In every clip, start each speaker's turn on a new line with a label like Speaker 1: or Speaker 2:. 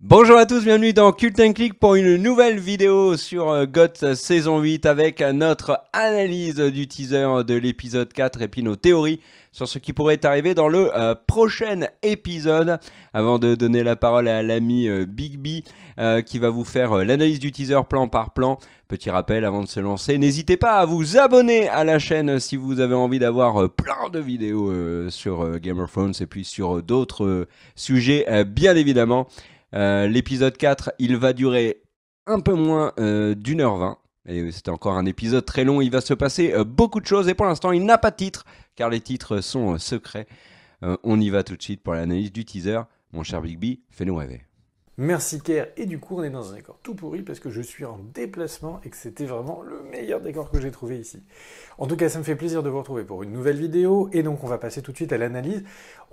Speaker 1: Bonjour à tous, bienvenue dans Cult Click pour une nouvelle vidéo sur euh, GOT saison 8 avec notre analyse du teaser de l'épisode 4 et puis nos théories sur ce qui pourrait arriver dans le euh, prochain épisode. Avant de donner la parole à l'ami euh, Bigby qui va vous faire l'analyse du teaser plan par plan, petit rappel avant de se lancer, n'hésitez pas à vous abonner à la chaîne si vous avez envie d'avoir plein de vidéos sur Gamer Thrones et puis sur d'autres sujets bien évidemment. Euh, l'épisode 4, il va durer un peu moins euh, d'une heure vingt. Et c'était encore un épisode très long, il va se passer euh, beaucoup de choses et pour l'instant il n'a pas de titre car les titres sont secrets. on y va tout de suite pour l'analyse du teaser. Mon cher Bigby, fais-nous rêver.
Speaker 2: Merci Kerr. Et du coup, on est dans un décor tout pourri parce que je suis en déplacement et que c'était vraiment le meilleur décor que j'ai trouvé ici. En tout cas, ça me fait plaisir de vous retrouver pour une nouvelle vidéo. Et donc, on va passer tout de suite à l'analyse.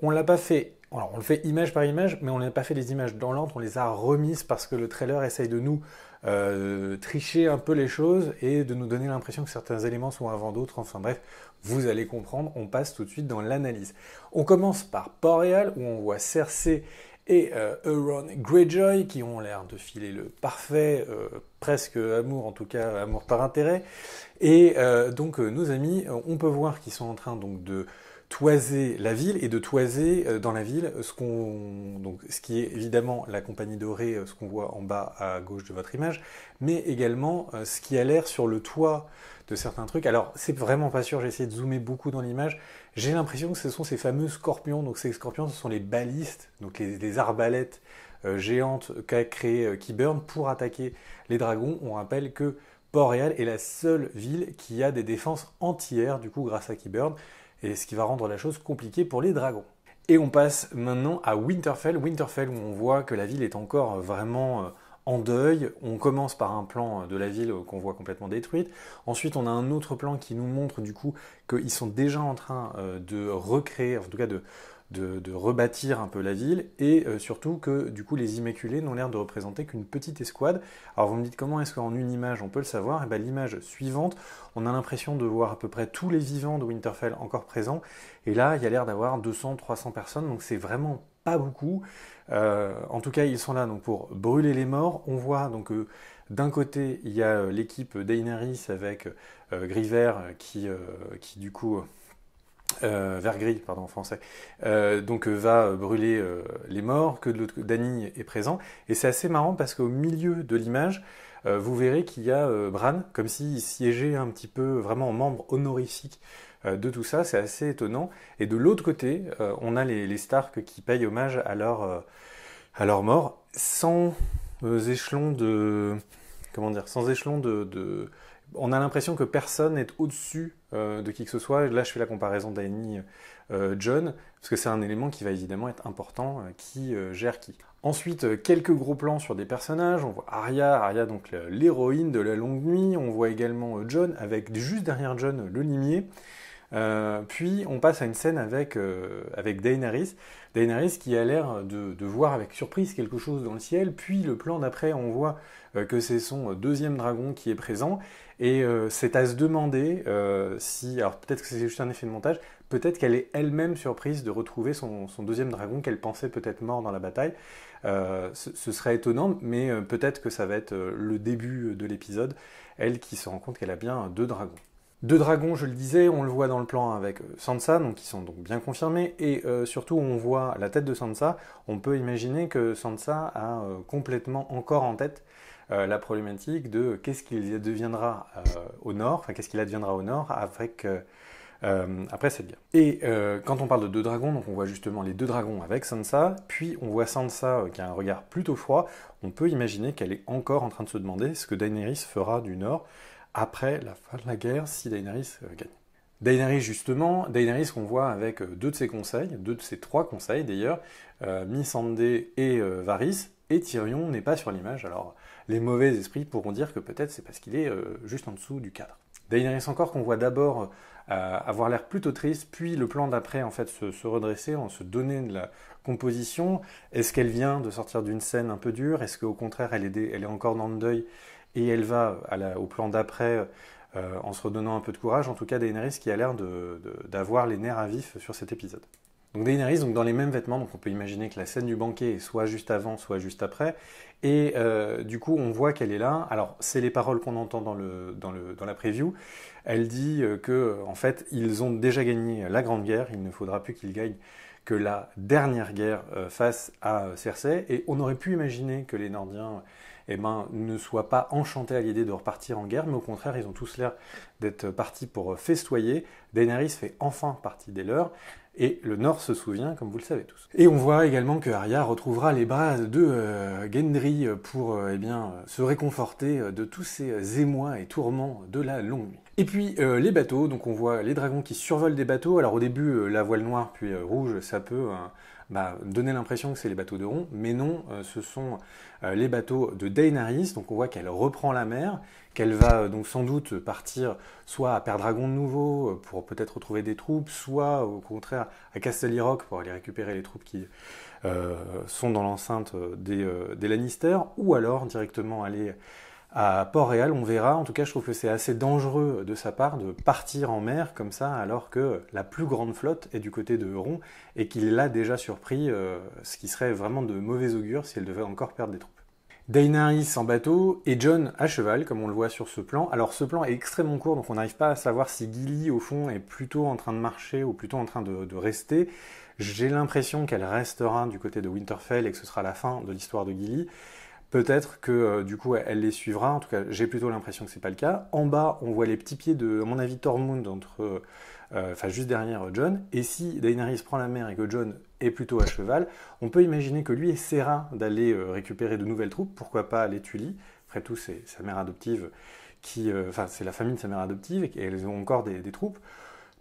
Speaker 2: On l'a pas fait alors on le fait image par image, mais on n'a pas fait les images dans l'ordre, on les a remises parce que le trailer essaye de nous euh, tricher un peu les choses et de nous donner l'impression que certains éléments sont avant d'autres. Enfin bref, vous allez comprendre, on passe tout de suite dans l'analyse. On commence par Port-Réal où on voit Cersei et Aaron euh, Euron Greyjoy qui ont l'air de filer le parfait, euh, presque amour en tout cas, amour par intérêt. Et donc nos amis, on peut voir qu'ils sont en train donc de toiser la ville et de toiser euh, dans la ville ce, qu'on, donc, ce qui est évidemment la compagnie dorée, euh, ce qu'on voit en bas à gauche de votre image, mais également euh, ce qui a l'air sur le toit de certains trucs. Alors c'est vraiment pas sûr, j'ai essayé de zoomer beaucoup dans l'image. J'ai l'impression que ce sont ces fameux scorpions. Donc ces scorpions, ce sont les balistes, donc les, arbalètes géantes qu'a créé burn pour attaquer les dragons. On rappelle que Port-Réal est la seule ville qui a des défenses entières, du coup, grâce à Keyburn et ce qui va rendre la chose compliquée pour les dragons. Et on passe maintenant à Winterfell, Winterfell où on voit que la ville est encore vraiment euh, en deuil. On commence par un plan euh, de la ville euh, qu'on voit complètement détruite. Ensuite, on a un autre plan qui nous montre du coup qu'ils sont déjà en train de recréer, en tout cas de de, rebâtir un peu la ville et euh, surtout que du coup les immaculés n'ont l'air de représenter qu'une petite escouade. Alors vous me dites comment est-ce qu'en une image on peut le savoir Et eh bien l'image suivante, on a l'impression de voir à peu près tous les vivants de Winterfell encore présents et là il y a l'air d'avoir 200-300 personnes donc c'est vraiment pas beaucoup. Euh, en tout cas ils sont là donc pour brûler les morts. On voit donc euh, d'un côté il y a l'équipe Daenerys avec Griver qui, qui du coup euh, vert gris, pardon, en français, euh, donc euh, va brûler les morts, que Dany est présent. Et c'est assez marrant parce qu'au milieu de l'image, vous verrez qu'il y a Bran, comme s'il siégeait un petit peu vraiment en membre honorifique de tout ça. C'est assez étonnant. Et de l'autre côté, on a les, les, Stark qui payent hommage à leur, à leur mort sans échelon de. Comment dire Sans échelon de on a l'impression que personne n'est au-dessus euh, de qui que ce soit. Là, je fais la comparaison d'Annie euh, John, parce que c'est un élément qui va évidemment être important, euh, qui gère qui. Ensuite, quelques gros plans sur des personnages. On voit Arya, Arya donc l'héroïne de La Longue Nuit. On voit également John, avec juste derrière John le limier. Euh, puis on passe à une scène avec, euh, avec Daenerys. Daenerys qui a l'air de, voir avec surprise quelque chose dans le ciel. Puis le plan d'après, on voit euh, que c'est son deuxième dragon qui est présent. Et euh, c'est à se demander si. Alors peut-être que c'est juste un effet de montage. Peut-être qu'elle est elle-même surprise de retrouver son, deuxième dragon qu'elle pensait peut-être mort dans la bataille. ce, ce, serait étonnant, mais peut-être que ça va être le début de l'épisode, elle qui se rend compte qu'elle a bien deux dragons. Deux dragons, je le disais, on le voit dans le plan avec euh, Sansa, donc ils sont donc bien confirmés, et euh, surtout on voit la tête de Sansa, on peut imaginer que Sansa a euh, complètement encore en tête la problématique de qu'est-ce qu'il deviendra au nord, enfin qu'est-ce qu'il adviendra au nord après cette guerre. Et quand on parle de deux dragons, donc on voit justement les deux dragons avec Sansa, puis on voit Sansa qui a un regard plutôt froid, on peut imaginer qu'elle est encore en train de se demander ce que Daenerys fera du nord, après la fin de la guerre si Daenerys euh, gagne. Daenerys justement, Daenerys qu'on voit avec euh, deux de ses conseils, deux de ses trois conseils d'ailleurs, euh, Missandei et Varys, et Tyrion n'est pas sur l'image, alors les mauvais esprits pourront dire que peut-être c'est parce qu'il est juste en dessous du cadre. Daenerys encore qu'on voit d'abord avoir l'air plutôt triste, puis le plan d'après en fait se, redresser, en se donner de la composition. Est-ce qu'elle vient de sortir d'une scène un peu dure Est-ce qu'au contraire elle elle est encore dans le deuil et elle va au plan d'après euh, en se redonnant un peu de courage, en tout cas Daenerys qui a l'air d'avoir les nerfs à vif sur cet épisode. Donc Daenerys donc dans les mêmes vêtements, donc on peut imaginer que la scène du banquet soit juste avant, soit juste après, et euh, du coup on voit qu'elle est là. Alors c'est les paroles qu'on entend dans, dans la preview. Elle dit euh, que en fait ils ont déjà gagné la grande guerre, il ne faudra plus qu'ils gagnent que la dernière guerre face à Cersei, et on aurait pu imaginer que les Nordiens eh ben, ne soient pas enchantés à l'idée de repartir en guerre, mais au contraire, ils ont tous l'air d'être partis pour euh, festoyer. Daenerys fait enfin partie des leurs. Et le Nord se souvient, comme vous le savez tous. Et on voit également que Arya retrouvera les bras de euh, Gendry pour euh, eh bien, se réconforter de tous ces émois et tourments de la longue nuit. Et puis les bateaux, donc on voit les dragons qui survolent des bateaux. Alors au début, la voile noire puis rouge, ça peut hein, bah, donner l'impression que c'est les bateaux de rond, mais non, euh, ce sont euh, les bateaux de Daenerys. Donc on voit qu'elle reprend la mer, qu'elle va euh, donc sans doute partir soit à Dragon de nouveau pour peut-être retrouver des troupes, soit au contraire à rock pour aller récupérer les troupes qui sont dans l'enceinte des, des, Lannister, ou alors directement aller à Port-Réal, on verra. En tout cas, je trouve que c'est assez dangereux de sa part de partir en mer comme ça, alors que la plus grande flotte est du côté de Huron et qu'il l'a déjà surpris, euh, ce qui serait vraiment de mauvais augure si elle devait encore perdre des troupes. Daenerys en bateau et John à cheval, comme on le voit sur ce plan. Alors, ce plan est extrêmement court, donc on n'arrive pas à savoir si Gilly, au fond, est plutôt en train de marcher ou plutôt en train de, de rester. J'ai l'impression qu'elle restera du côté de Winterfell et que ce sera la fin de l'histoire de Gilly. Peut-être que euh, du coup elle les suivra, en tout cas j'ai plutôt l'impression que c'est pas le cas. En bas on voit les petits pieds de, à mon avis, Tormund entre, euh, enfin juste derrière euh, John, et si Daenerys prend la mer et que John est plutôt à cheval, on peut imaginer que lui essaiera d'aller récupérer de nouvelles troupes, pourquoi pas les Tully, après tout c'est sa mère adoptive qui, enfin c'est la famille de sa mère adoptive et elles ont encore des troupes.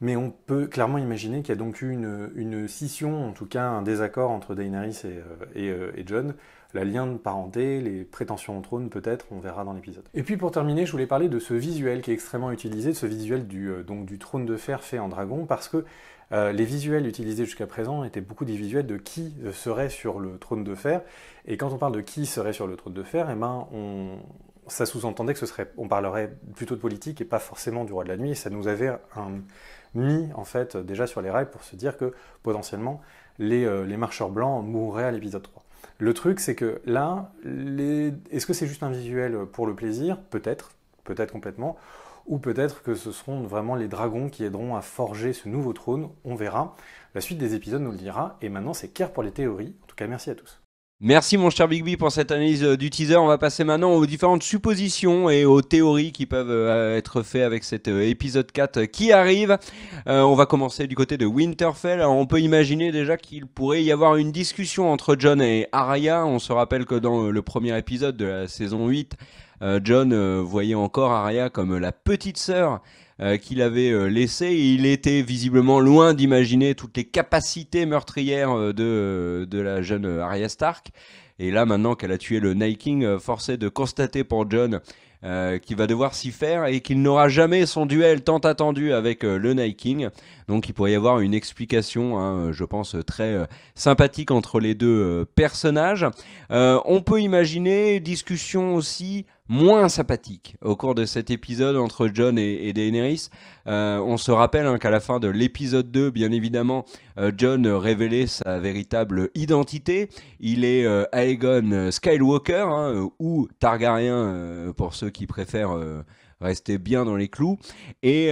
Speaker 2: Mais on peut clairement imaginer qu'il y a donc eu une, scission, en tout cas un désaccord entre Daenerys et, euh, et, euh, John, la lien de parenté, les prétentions au trône peut-être, on verra dans l'épisode. Et puis pour terminer, je voulais parler de ce visuel qui est extrêmement utilisé, de ce visuel du, euh, donc, du trône de fer fait en dragon, parce que les visuels utilisés jusqu'à présent étaient beaucoup des visuels de qui serait sur le trône de fer, et quand on parle de qui serait sur le trône de fer, eh ben, on, ça sous-entendait que ce serait, on parlerait plutôt de politique et pas forcément du roi de la nuit. ça nous avait un, mis en fait déjà sur les rails pour se dire que potentiellement les, euh, marcheurs blancs mourraient à l'épisode 3. Le truc, c'est que là, les... est-ce que c'est juste un visuel pour le plaisir Peut-être, peut-être complètement. Ou peut-être que ce seront vraiment les dragons qui aideront à forger ce nouveau trône, on verra. La suite des épisodes nous le dira. Et maintenant, c'est clair pour les théories. En tout cas, merci à tous.
Speaker 1: Merci mon cher Bigby pour cette analyse euh, du teaser. On va passer maintenant aux différentes suppositions et aux théories qui peuvent euh, être faites avec cet euh, épisode 4 qui arrive. on va commencer du côté de Winterfell. on peut imaginer déjà qu'il pourrait y avoir une discussion entre John et Arya. On se rappelle que dans le premier épisode de la saison 8, euh, John euh, voyait encore Arya comme la petite sœur euh, qu'il avait laissée il était visiblement loin d'imaginer toutes les capacités meurtrières de, la jeune Arya Stark. Et là, maintenant qu'elle a tué le Night King, forcé de constater pour John qu'il va devoir s'y faire et qu'il n'aura jamais son duel tant attendu avec le Night King. Donc il pourrait y avoir une explication, hein, je pense, très sympathique entre les deux personnages. on peut imaginer discussion aussi moins sympathique au cours de cet épisode entre John et, Daenerys. Euh, on se rappelle hein, qu'à la fin de l'épisode 2, bien évidemment, euh, John révélait sa véritable identité. Il est euh, Aegon Skywalker, hein, ou Targaryen pour ceux qui préfèrent rester bien dans les clous. Et,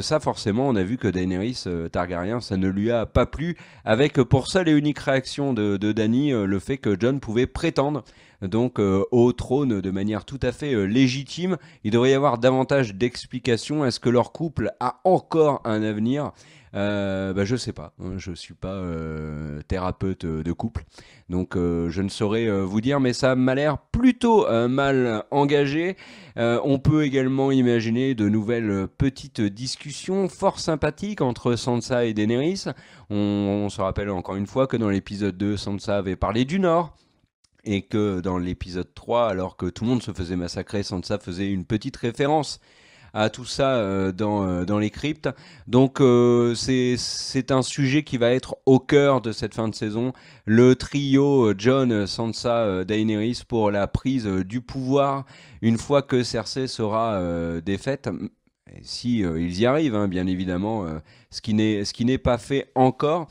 Speaker 1: ça, forcément, on a vu que Daenerys Targaryen, ça ne lui a pas plu, avec pour seule et unique réaction de, de Dany le fait que John pouvait prétendre donc euh, au trône de manière tout à fait euh, légitime. Il devrait y avoir davantage d'explications. Est-ce que leur couple a encore un avenir euh, ne bah, je sais pas, hein, je ne suis pas euh, thérapeute de couple, donc je ne saurais vous dire, mais ça m'a l'air plutôt mal engagé. on peut également imaginer de nouvelles petites discussions fort sympathiques entre Sansa et Daenerys. on se rappelle encore une fois que dans l'épisode 2, Sansa avait parlé du Nord, et que dans l'épisode 3, alors que tout le monde se faisait massacrer, Sansa faisait une petite référence à tout ça euh, dans, euh, dans, les cryptes. Donc euh, c'est un sujet qui va être au cœur de cette fin de saison. Le trio John, Sansa, Daenerys pour la prise du pouvoir une fois que Cersei sera défaite. si ils y arrivent, hein, bien évidemment, ce qui n'est pas fait encore.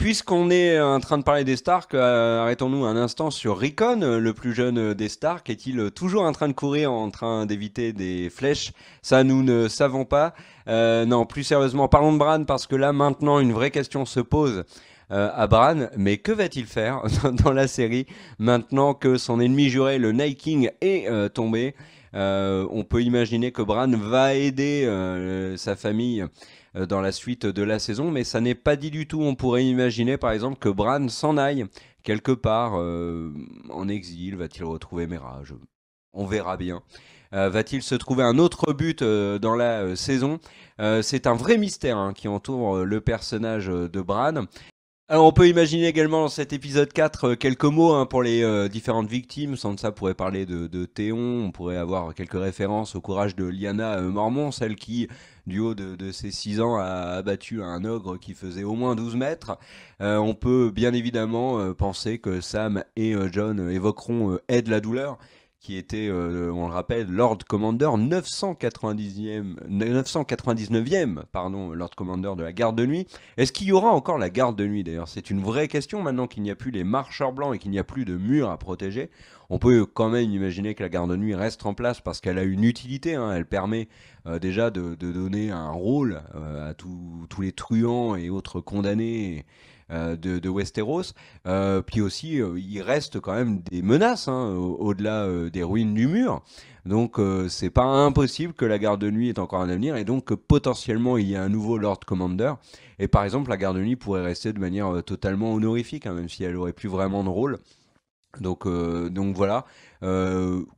Speaker 1: Puisqu'on est en train de parler des Stark, euh, arrêtons-nous un instant sur Ricon, euh, le plus jeune euh, des Stark. Est-il toujours en train de courir, en train d'éviter des flèches Ça, nous ne savons pas. non, plus sérieusement, parlons de Bran, parce que là, maintenant, une vraie question se pose. à Bran, mais que va-t-il faire dans la série maintenant que son ennemi juré, le Night King, est tombé On peut imaginer que Bran va aider sa famille euh, dans la suite de la saison, mais ça n'est pas dit du tout. On pourrait imaginer par exemple que Bran s'en aille quelque part euh, en exil. Va-t-il retrouver Mera On verra bien. Euh, va-t-il se trouver un autre but dans la saison C'est un vrai mystère hein, qui entoure le personnage de Bran. Alors on peut imaginer également dans cet épisode 4 quelques mots hein, pour les différentes victimes. Sansa pourrait parler de, Théon, on pourrait avoir quelques références au courage de Lyanna Mormont Mormon, celle qui du haut de, ses 6 ans, a abattu un ogre qui faisait au moins 12 mètres. Euh, on peut bien évidemment euh, penser que Sam et euh, John évoqueront Aide la douleur, qui était, euh, on le rappelle, Lord Commander, 999e, pardon, Lord Commander de la garde de nuit. Est-ce qu'il y aura encore la garde de nuit d'ailleurs C'est une vraie question maintenant qu'il n'y a plus les marcheurs blancs et qu'il n'y a plus de murs à protéger. On peut quand même imaginer que la garde de nuit reste en place parce qu'elle a une utilité, hein. elle permet euh, déjà de, donner un rôle euh, à tous les truands et autres condamnés. Euh, de, Westeros. Euh, puis aussi, euh, il reste quand même des menaces hein, au-delà des ruines du mur. Donc c'est pas impossible que la garde de nuit est encore un avenir et donc que potentiellement il y a un nouveau Lord Commander. Et par exemple, la garde de nuit pourrait rester de manière totalement honorifique, hein, même si elle aurait plus vraiment de rôle. Donc, voilà.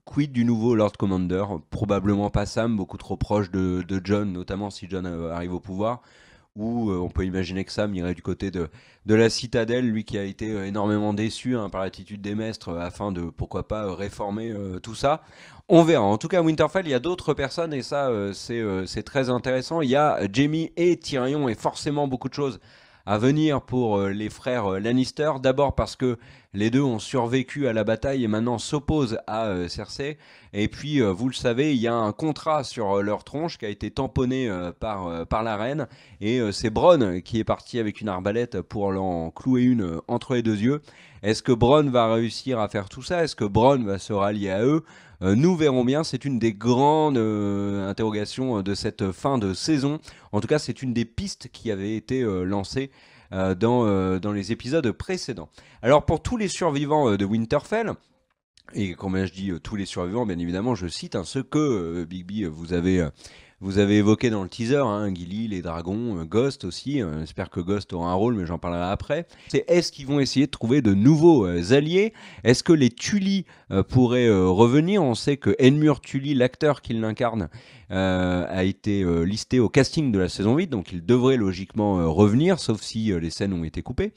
Speaker 1: quid du nouveau Lord Commander Probablement pas Sam, beaucoup trop proche de, de John, notamment si John arrive au pouvoir où euh, on peut imaginer que Sam irait du côté de, la citadelle, lui qui a été euh, énormément déçu hein, par l'attitude des maîtres, euh, afin de, pourquoi pas, réformer tout ça. On verra. En tout cas, à Winterfell, il y a d'autres personnes, et ça, c'est très intéressant. Il y a Jamie et Tyrion, et forcément beaucoup de choses à venir pour euh, les frères euh, Lannister. D'abord parce que les deux ont survécu à la bataille et maintenant s'opposent à euh, Cersei. Et puis, vous le savez, il y a un contrat sur leur tronche qui a été tamponné par, par la reine. Et c'est Bronn qui est parti avec une arbalète pour l'en clouer une entre les deux yeux. Est-ce que Braun va réussir à faire tout ça Est-ce que Braun va se rallier à eux euh, Nous verrons bien. C'est une des grandes euh, interrogations euh, de cette fin de saison. En tout cas, c'est une des pistes qui avait été lancée dans, dans les épisodes précédents. Alors pour tous les survivants de Winterfell, et combien je dis tous les survivants, bien évidemment, je cite hein, ceux que Big B vous avez vous avez évoqué dans le teaser hein, Gilly, les dragons, euh, Ghost aussi. J'espère euh, que Ghost aura un rôle, mais j'en parlerai après. C'est est-ce qu'ils vont essayer de trouver de nouveaux euh, alliés Est-ce que les Tully pourraient revenir On sait que Enmur Tully, l'acteur qu'il incarne. Euh, a été euh, listé au casting de la saison 8, donc il devrait logiquement euh, revenir, sauf si les scènes ont été coupées.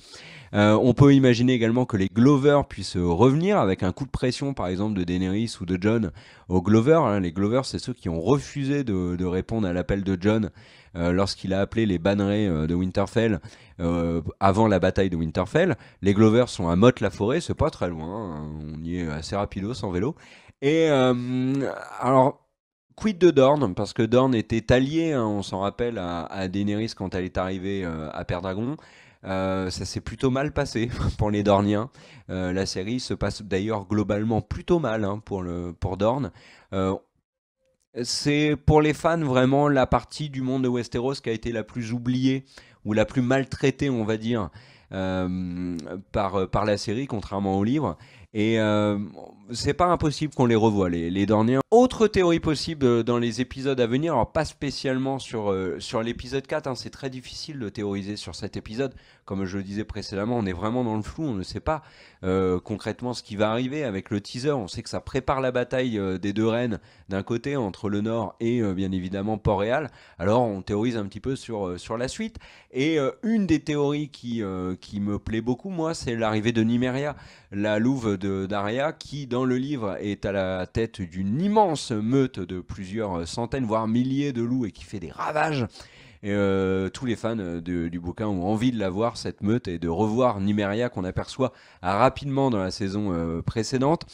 Speaker 1: on peut imaginer également que les Glover puissent revenir avec un coup de pression, par exemple, de Daenerys ou de John aux Glover. Hein. Les Glover, c'est ceux qui ont refusé de, répondre à l'appel de John lorsqu'il a appelé les bannerets de Winterfell avant la bataille de Winterfell. Les Glovers sont à Motte-la-Forêt, c'est pas très loin, hein. on y est assez rapido sans vélo. Et alors, Quid de Dorne, parce que Dorne était allié, hein, on s'en rappelle, à, à, Daenerys quand elle est arrivée euh, à Perdragon. Euh, ça s'est plutôt mal passé pour les Dorniens. Euh, la série se passe d'ailleurs globalement plutôt mal hein, pour, le, pour Dorne. c'est pour les fans vraiment la partie du monde de Westeros qui a été la plus oubliée ou la plus maltraitée, on va dire, par, par la série, contrairement au livre. Et euh, c'est pas impossible qu'on les revoie, les, les Autre théorie possible euh, dans les épisodes à venir, alors pas spécialement sur, euh, sur l'épisode 4, hein, c'est très difficile de théoriser sur cet épisode, comme je le disais précédemment, on est vraiment dans le flou, on ne sait pas euh, concrètement ce qui va arriver avec le teaser. On sait que ça prépare la bataille euh, des deux reines d'un côté entre le Nord et euh, bien évidemment Port-Réal. Alors on théorise un petit peu sur, sur la suite. Et une des théories qui, qui me plaît beaucoup, moi, c'est l'arrivée de Niméria, la louve de d'Aria, qui dans le livre est à la tête d'une immense meute de plusieurs centaines, voire milliers de loups et qui fait des ravages. Et euh, tous les fans euh, du bouquin ont envie de la voir, cette meute, et de revoir Nimeria qu'on aperçoit rapidement dans la saison euh, précédente.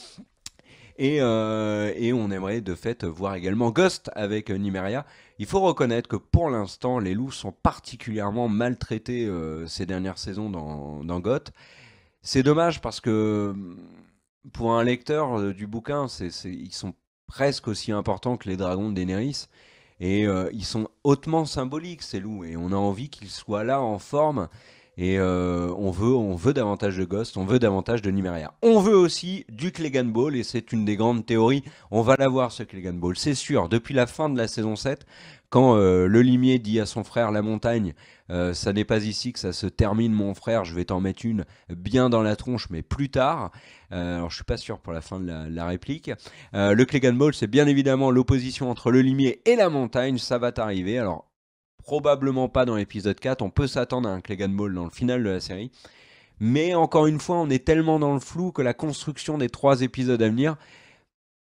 Speaker 1: Et, on aimerait de fait voir également Ghost avec Nimeria. Il faut reconnaître que pour l'instant, les loups sont particulièrement maltraités ces dernières saisons dans, dans Goth. C'est dommage parce que mm, pour un lecteur du bouquin, ils sont presque aussi importants que les dragons de Daenerys. Et euh, ils sont hautement symboliques, ces loups, et on a envie qu'ils soient là en forme. Et euh, on, veut, on veut davantage de Ghost, on veut davantage de Numeria. On veut aussi du Clegan Ball, et c'est une des grandes théories. On va l'avoir ce Clegan Ball, c'est sûr. Depuis la fin de la saison 7, quand euh, le limier dit à son frère la montagne, euh, ça n'est pas ici que ça se termine, mon frère, je vais t'en mettre une bien dans la tronche, mais plus tard. Euh, alors je suis pas sûr pour la fin de la, réplique. le Clegan Ball, c'est bien évidemment l'opposition entre le limier et la montagne, ça va t'arriver. Alors probablement pas dans l'épisode 4, on peut s'attendre à un Clegan Ball dans le final de la série. Mais encore une fois, on est tellement dans le flou que la construction des trois épisodes à venir,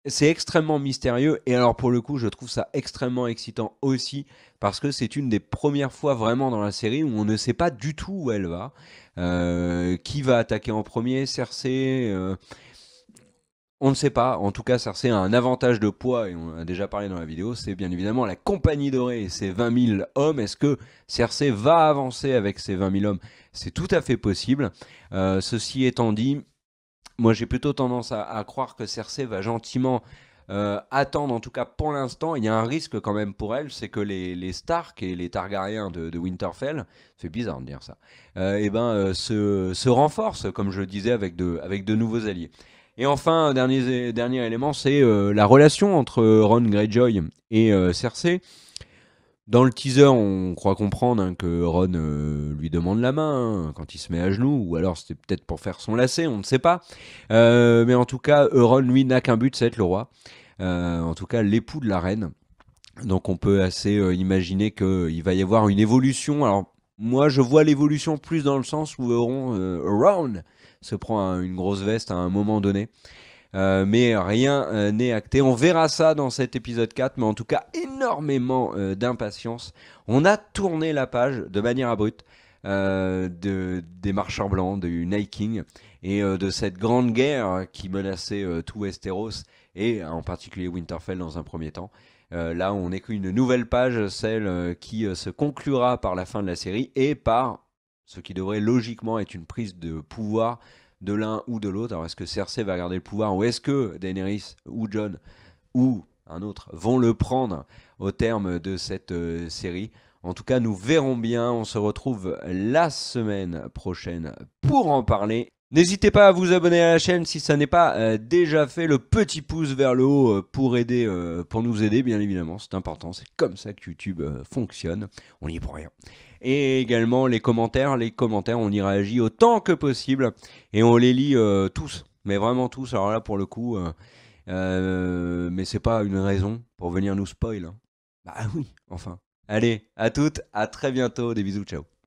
Speaker 1: c'est extrêmement mystérieux et alors pour le coup je trouve ça extrêmement excitant aussi parce que c'est une des premières fois vraiment dans la série où on ne sait pas du tout où elle va, euh, qui va attaquer en premier, Cersei, euh, on ne sait pas, en tout cas Cersei a un avantage de poids et on a déjà parlé dans la vidéo, c'est bien évidemment la compagnie dorée et ses 20 000 hommes, est-ce que Cersei va avancer avec ses 20 000 hommes C'est tout à fait possible, euh, ceci étant dit moi, j'ai plutôt tendance à, croire que Cersei va gentiment euh, attendre, en tout cas pour l'instant, il y a un risque quand même pour elle, c'est que les, Stark et les Targaryens de, Winterfell, c'est bizarre de dire ça, et euh, eh ben, euh, se, renforcent, comme je le disais, avec de, nouveaux alliés. Et enfin, dernier, dernier élément, c'est la relation entre Ron Greyjoy et Cersei. Dans le teaser, on croit comprendre hein, que Ron euh, lui demande la main hein, quand il se met à genoux, ou alors c'était peut-être pour faire son lacet, on ne sait pas. Euh, mais en tout cas, euh, Ron, lui, n'a qu'un but, c'est être le roi. en tout cas, l'époux de la reine. Donc on peut assez imaginer qu'il va y avoir une évolution. Alors moi, je vois l'évolution plus dans le sens où Ron, se prend une grosse veste à un moment donné. Euh, mais rien euh, n'est acté. On verra ça dans cet épisode 4, mais en tout cas, énormément euh, d'impatience. On a tourné la page de manière abrupte. des marcheurs blancs, du King, et de cette grande guerre qui menaçait tout Westeros et en particulier Winterfell dans un premier temps. là, on écrit une nouvelle page, celle qui se conclura par la fin de la série et par ce qui devrait logiquement être une prise de pouvoir de l'un ou de l'autre. Alors est-ce que Cersei va garder le pouvoir ou est-ce que Daenerys ou John ou un autre vont le prendre au terme de cette euh, série en tout cas, nous verrons bien. On se retrouve la semaine prochaine pour en parler. N'hésitez pas à vous abonner à la chaîne si ça n'est pas euh, déjà fait. Le petit pouce vers le haut euh, pour aider, pour nous aider, bien évidemment. C'est important. C'est comme ça que YouTube fonctionne. On n'y pour rien et également les commentaires. Les commentaires, on y réagit autant que possible et on les lit euh, tous, mais vraiment tous. Alors là, pour le coup, mais euh, ce euh, mais c'est pas une raison pour venir nous spoil. Hein. Bah oui, enfin. Allez, à toutes, à très bientôt, des bisous, ciao.